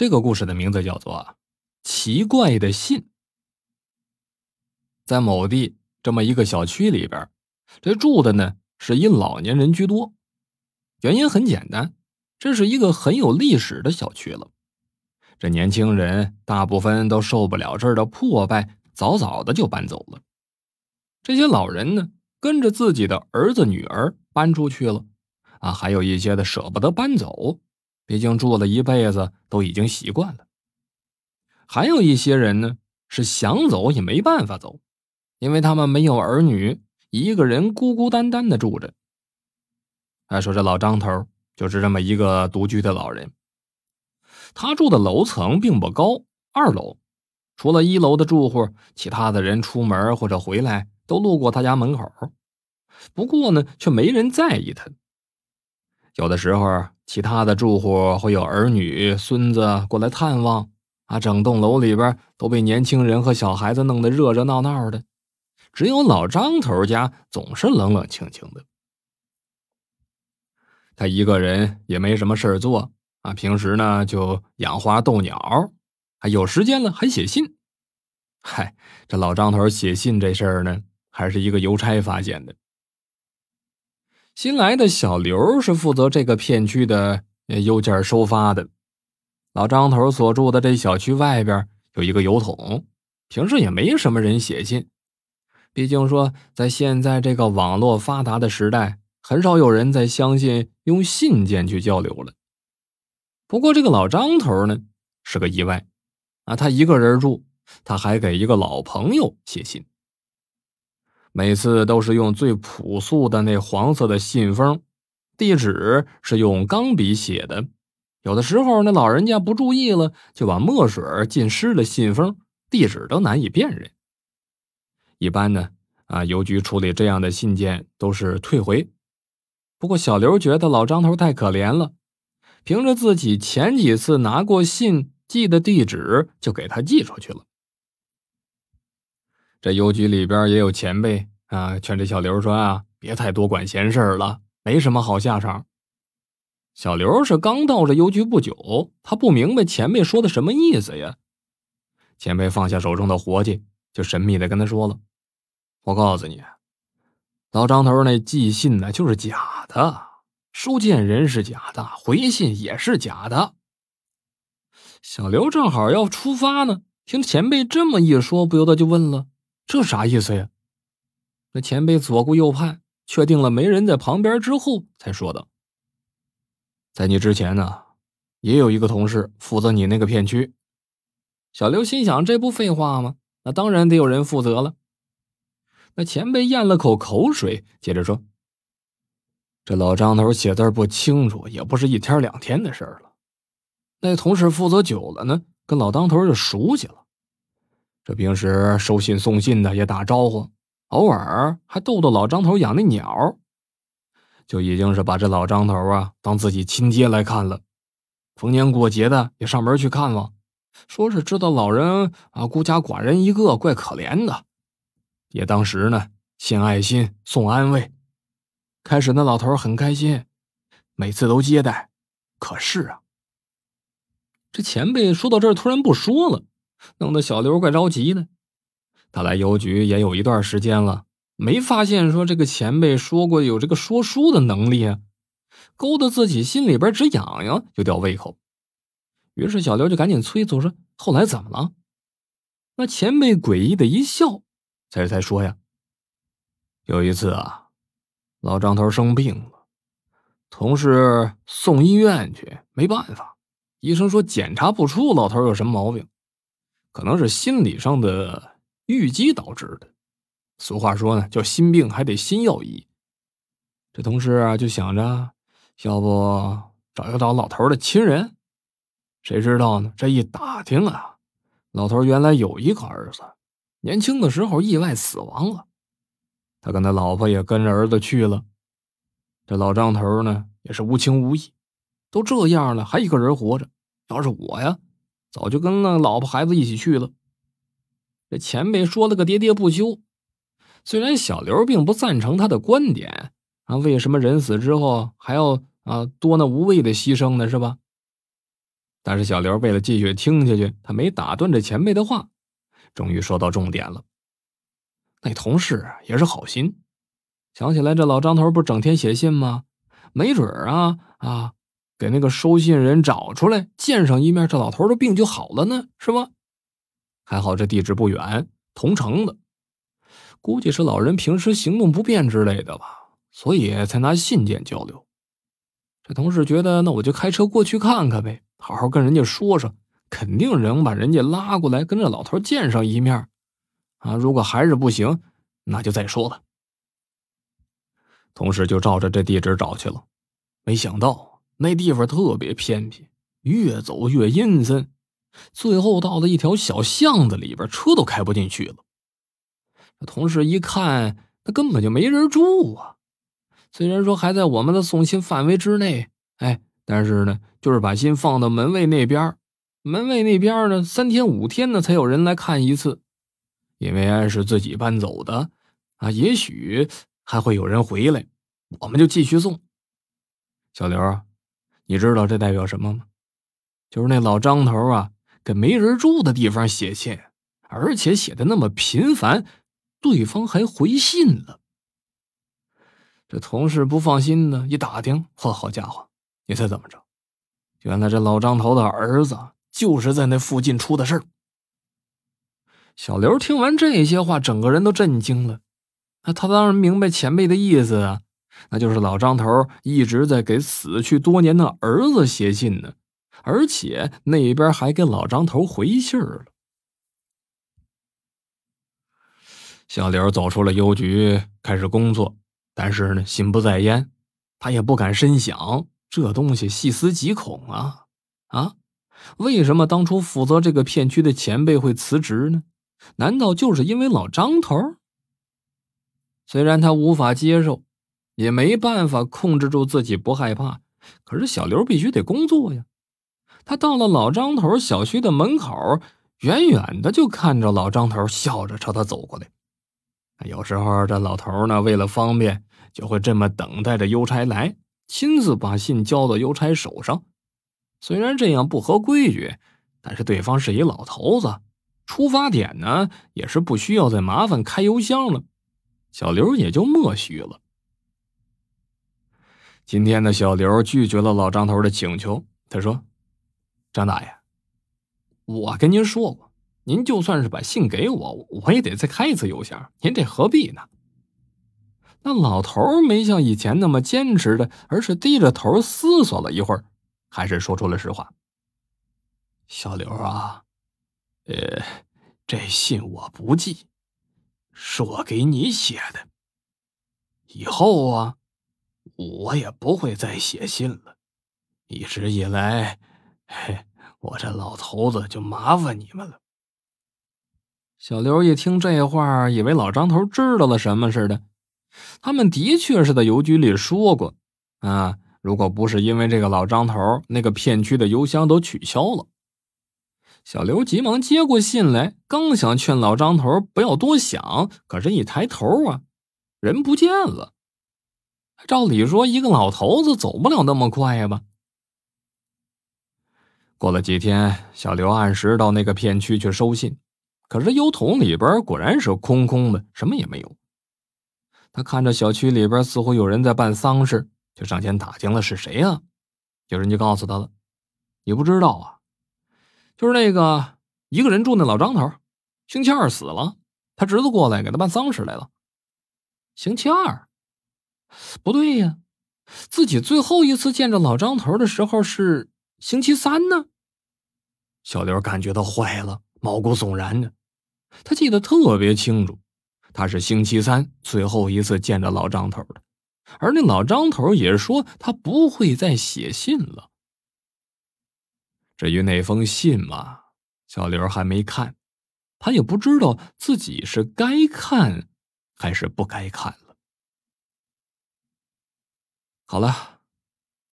这个故事的名字叫做《奇怪的信》。在某地这么一个小区里边，这住的呢是以老年人居多。原因很简单，这是一个很有历史的小区了。这年轻人大部分都受不了这儿的破败，早早的就搬走了。这些老人呢，跟着自己的儿子女儿搬出去了。啊，还有一些的舍不得搬走。毕竟住了一辈子，都已经习惯了。还有一些人呢，是想走也没办法走，因为他们没有儿女，一个人孤孤单单的住着。还说这老张头就是这么一个独居的老人。他住的楼层并不高，二楼，除了一楼的住户，其他的人出门或者回来都路过他家门口，不过呢，却没人在意他。有的时候，其他的住户会有儿女、孙子过来探望，啊，整栋楼里边都被年轻人和小孩子弄得热热闹闹的，只有老张头家总是冷冷清清的。他一个人也没什么事儿做，啊，平时呢就养花逗鸟，啊，有时间了还写信。嗨，这老张头写信这事儿呢，还是一个邮差发现的。新来的小刘是负责这个片区的邮件收发的。老张头所住的这小区外边有一个邮筒，平时也没什么人写信。毕竟说，在现在这个网络发达的时代，很少有人再相信用信件去交流了。不过这个老张头呢是个意外，啊，他一个人住，他还给一个老朋友写信。每次都是用最朴素的那黄色的信封，地址是用钢笔写的。有的时候那老人家不注意了，就把墨水浸湿了信封，地址都难以辨认。一般呢，啊，邮局处理这样的信件都是退回。不过小刘觉得老张头太可怜了，凭着自己前几次拿过信寄的地址，就给他寄出去了。这邮局里边也有前辈啊，劝这小刘说啊，别太多管闲事了，没什么好下场。小刘是刚到这邮局不久，他不明白前辈说的什么意思呀。前辈放下手中的活计，就神秘的跟他说了：“我告诉你，老张头那寄信呢，就是假的，收件人是假的，回信也是假的。”小刘正好要出发呢，听前辈这么一说，不由得就问了。这啥意思呀？那前辈左顾右盼，确定了没人在旁边之后，才说道：“在你之前呢，也有一个同事负责你那个片区。”小刘心想：“这不废话吗？那当然得有人负责了。”那前辈咽了口口水，接着说：“这老张头写字不清楚，也不是一天两天的事儿了。那同事负责久了呢，跟老张头就熟悉了。”这平时收信送信的也打招呼，偶尔还逗逗老张头养那鸟，就已经是把这老张头啊当自己亲爹来看了。逢年过节的也上门去看望，说是知道老人啊孤家寡人一个，怪可怜的，也当时呢献爱心送安慰。开始那老头很开心，每次都接待。可是啊，这前辈说到这儿突然不说了。弄得小刘怪着急的。他来邮局也有一段时间了，没发现说这个前辈说过有这个说书的能力，勾得自己心里边直痒痒，就吊胃口。于是小刘就赶紧催促说：“后来怎么了？”那前辈诡异的一笑，才才说呀：“有一次啊，老张头生病了，同事送医院去，没办法，医生说检查不出老头有什么毛病。”可能是心理上的郁积导致的。俗话说呢，叫心病还得心药医。这同事啊，就想着，要不找一找老头的亲人？谁知道呢？这一打听啊，老头原来有一个儿子，年轻的时候意外死亡了。他跟他老婆也跟着儿子去了。这老张头呢，也是无情无义，都这样了，还一个人活着，倒是我呀。早就跟那老婆孩子一起去了。这前辈说了个喋喋不休，虽然小刘并不赞成他的观点啊，为什么人死之后还要啊多那无谓的牺牲呢？是吧？但是小刘为了继续听下去，他没打断这前辈的话。终于说到重点了，那同事也是好心，想起来这老张头不整天写信吗？没准啊啊。给那个收信人找出来见上一面，这老头的病就好了呢，是吧？还好这地址不远，同城的，估计是老人平时行动不便之类的吧，所以才拿信件交流。这同事觉得，那我就开车过去看看呗，好好跟人家说说，肯定能把人家拉过来跟这老头见上一面。啊，如果还是不行，那就再说了。同事就照着这地址找去了，没想到。那地方特别偏僻，越走越阴森，最后到了一条小巷子里边，车都开不进去了。同事一看，那根本就没人住啊。虽然说还在我们的送信范围之内，哎，但是呢，就是把信放到门卫那边门卫那边呢，三天五天呢才有人来看一次，因为是自己搬走的，啊，也许还会有人回来，我们就继续送。小刘啊。你知道这代表什么吗？就是那老张头啊，给没人住的地方写信，而且写的那么频繁，对方还回信了。这同事不放心呢，一打听，嚯，好家伙，你猜怎么着？原来这老张头的儿子就是在那附近出的事儿。小刘听完这些话，整个人都震惊了。那他当然明白前辈的意思啊。那就是老张头一直在给死去多年的儿子写信呢，而且那边还给老张头回信了。小刘走出了邮局，开始工作，但是呢，心不在焉。他也不敢深想，这东西细思极恐啊！啊，为什么当初负责这个片区的前辈会辞职呢？难道就是因为老张头？虽然他无法接受。也没办法控制住自己不害怕，可是小刘必须得工作呀。他到了老张头小区的门口，远远的就看着老张头笑着朝他走过来。有时候这老头呢，为了方便，就会这么等待着邮差来，亲自把信交到邮差手上。虽然这样不合规矩，但是对方是一老头子，出发点呢也是不需要再麻烦开邮箱了。小刘也就默许了。今天的小刘拒绝了老张头的请求。他说：“张大爷，我跟您说过，您就算是把信给我，我也得再开一次邮箱。您这何必呢？”那老头没像以前那么坚持的，而是低着头思索了一会儿，还是说出了实话：“小刘啊，呃，这信我不寄，是我给你写的。以后啊。”我也不会再写信了。一直以来，嘿，我这老头子就麻烦你们了。小刘一听这话，以为老张头知道了什么似的。他们的确是在邮局里说过啊，如果不是因为这个老张头，那个片区的邮箱都取消了。小刘急忙接过信来，刚想劝老张头不要多想，可是一抬头啊，人不见了。照理说，一个老头子走不了那么快吧？过了几天，小刘按时到那个片区去收信，可是邮筒里边果然是空空的，什么也没有。他看着小区里边似乎有人在办丧事，就上前打听了是谁啊？有人就告诉他了，你不知道啊，就是那个一个人住那老张头，星期二死了，他侄子过来给他办丧事来了。星期二。不对呀，自己最后一次见着老张头的时候是星期三呢。小刘感觉到坏了，毛骨悚然的。他记得特别清楚，他是星期三最后一次见着老张头的，而那老张头也说他不会再写信了。至于那封信嘛，小刘还没看，他也不知道自己是该看还是不该看了。好了。